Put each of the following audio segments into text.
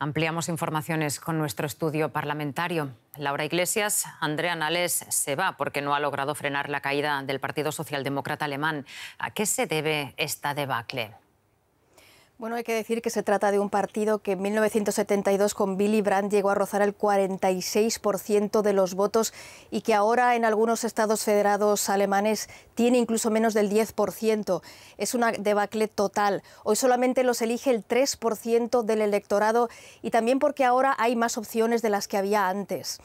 Ampliamos informaciones con nuestro estudio parlamentario. Laura Iglesias, Andrea Nales se va porque no ha logrado frenar la caída del Partido Socialdemócrata Alemán. ¿A qué se debe esta debacle? Bueno, hay que decir que se trata de un partido que en 1972 con Billy Brandt llegó a rozar el 46% de los votos y que ahora en algunos estados federados alemanes tiene incluso menos del 10%. Es una debacle total. Hoy solamente los elige el 3% del electorado y también porque ahora hay más opciones de las que había antes.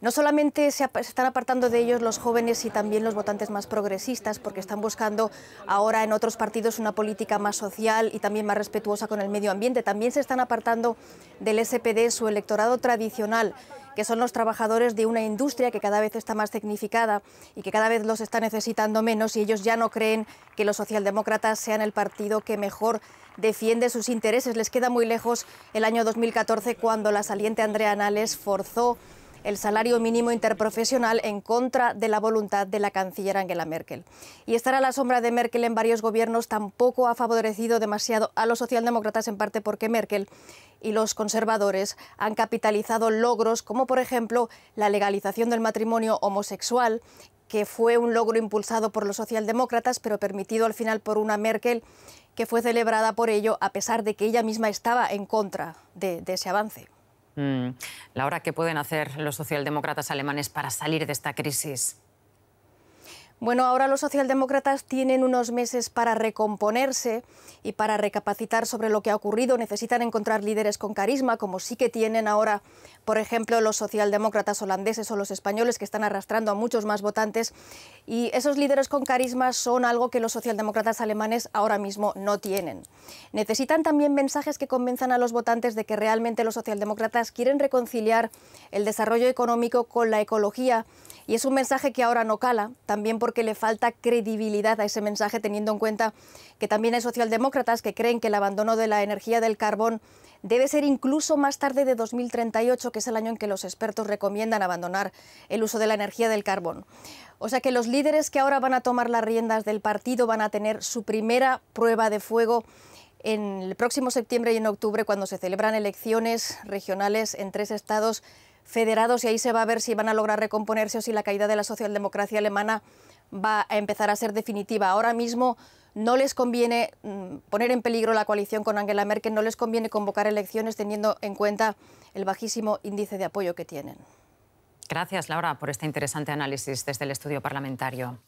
No solamente se, están apartando de ellos los jóvenes y también los votantes más progresistas, porque están buscando ahora en otros partidos una política más social y también más respetuosa con el medio ambiente. También se están apartando del SPD su electorado tradicional, que son los trabajadores de una industria que cada vez está más tecnificada y que cada vez los está necesitando menos y ellos ya no creen que los socialdemócratas sean el partido que mejor defiende sus intereses. Les queda muy lejos el año 2014 cuando la saliente Andrea Nales forzó el salario mínimo interprofesional en contra de la voluntad de la canciller Angela Merkel. Y estar a la sombra de Merkel en varios gobiernos tampoco ha favorecido demasiado a los socialdemócratas, en parte porque Merkel y los conservadores han capitalizado logros como, por ejemplo, la legalización del matrimonio homosexual, que fue un logro impulsado por los socialdemócratas, pero permitido al final por una Merkel que fue celebrada por ello a pesar de que ella misma estaba en contra de, de ese avance. Mm. La hora que pueden hacer los socialdemócratas alemanes para salir de esta crisis? Bueno, ahora los socialdemócratas tienen unos meses para recomponerse y para recapacitar sobre lo que ha ocurrido. Necesitan encontrar líderes con carisma, como sí que tienen ahora, por ejemplo, los socialdemócratas holandeses o los españoles, que están arrastrando a muchos más votantes. Y esos líderes con carisma son algo que los socialdemócratas alemanes ahora mismo no tienen. Necesitan también mensajes que convenzan a los votantes de que realmente los socialdemócratas quieren reconciliar el desarrollo económico con la ecología y es un mensaje que ahora no cala, también porque le falta credibilidad a ese mensaje, teniendo en cuenta que también hay socialdemócratas que creen que el abandono de la energía del carbón debe ser incluso más tarde de 2038, que es el año en que los expertos recomiendan abandonar el uso de la energía del carbón. O sea que los líderes que ahora van a tomar las riendas del partido van a tener su primera prueba de fuego en el próximo septiembre y en octubre, cuando se celebran elecciones regionales en tres estados federados y ahí se va a ver si van a lograr recomponerse o si la caída de la socialdemocracia alemana va a empezar a ser definitiva. Ahora mismo no les conviene mm, poner en peligro la coalición con Angela Merkel, no les conviene convocar elecciones teniendo en cuenta el bajísimo índice de apoyo que tienen. Gracias, Laura, por este interesante análisis desde el estudio parlamentario.